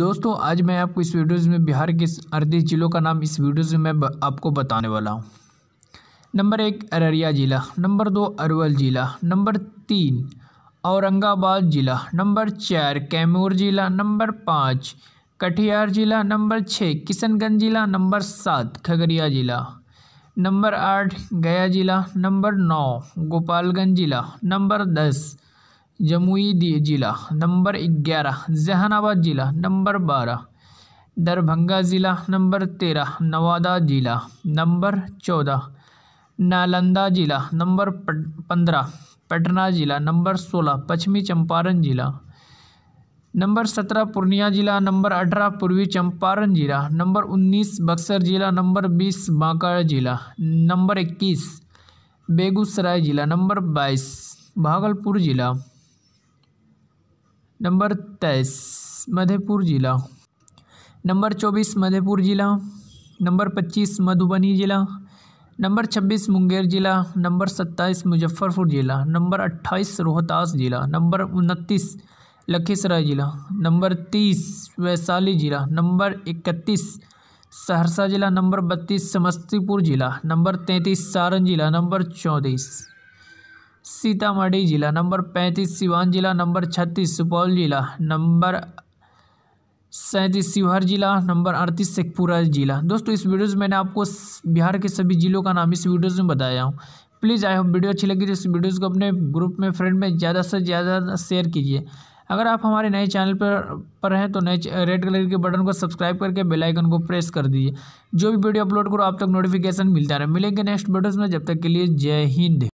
दोस्तों आज मैं आपको इस वीडियोज़ में बिहार के अड़तीस ज़िलों का नाम इस वीडियोज़ में मैं आपको बताने वाला हूँ नंबर एक अररिया ज़िला नंबर दो अरवल ज़िला नंबर तीन औरंगाबाद ज़िला नंबर चार कैमूर ज़िला नंबर पाँच कटिहार ज़िला नंबर छः किशनगंज ज़िला नंबर सात खगड़िया ज़िला नंबर आठ गया ज़िला नंबर नौ गोपालगंज ज़िला नंबर दस जमुई ज़िला नंबर ग्यारह जहानाबाद ज़िला नंबर बारह दरभंगा ज़िला नंबर तेरह नवादा ज़िला नंबर चौदह नालंदा ज़िला नंबर पंद्रह पटना ज़िला नंबर सोलह पश्चिमी चंपारण ज़िला नंबर सत्रह पूर्णिया ज़िला नंबर अठारह पूर्वी चंपारण ज़िला नंबर उन्नीस बक्सर ज़िला नंबर बीस बांका ज़िला नंबर इक्कीस बेगूसराय ज़िला नंबर बाईस भागलपुर ज़िला नंबर तेईस मधेपुर ज़िला नंबर चौबीस मधेपुर ज़िला नंबर पच्चीस मधुबनी ज़िला नंबर छब्बीस मुंगेर ज़िला नंबर सत्ताईस मुजफ्फरपुर ज़िला नंबर अट्ठाईस रोहतास ज़िला नंबर उनतीस लखीसराय ज़िला नंबर तीस वैशाली ज़िला नंबर इकतीस सहरसा ज़िला नंबर बत्तीस समस्तीपुर ज़िला नंबर तैंतीस सारण ज़िला नंबर चौंतीस सीतामढ़ी ज़िला नंबर पैंतीस सिवान ज़िला नंबर छत्तीस सुपौल ज़िला नंबर सैंतीस शिवहर ज़िला नंबर अड़तीस शेखपुरा ज़िला दोस्तों इस वीडियोज़ मैंने आपको बिहार के सभी ज़िलों का नाम इस वीडियोज़ में बताया हूँ प्लीज़ आई होप वीडियो अच्छी लगी तो इस वीडियोज़ को अपने ग्रुप में फ्रेंड में ज़्यादा से ज़्यादा शेयर कीजिए अगर आप हमारे नए चैनल पर पर हैं तो नए रेड कलर के बटन को सब्सक्राइब करके बेल आइकन को प्रेस कर दीजिए जो भी वीडियो अपलोड करो आप तक नोटिफिकेशन मिलता रहे मिलेंगे नेक्स्ट वीडियोज़ में जब तक के लिए जय हिंद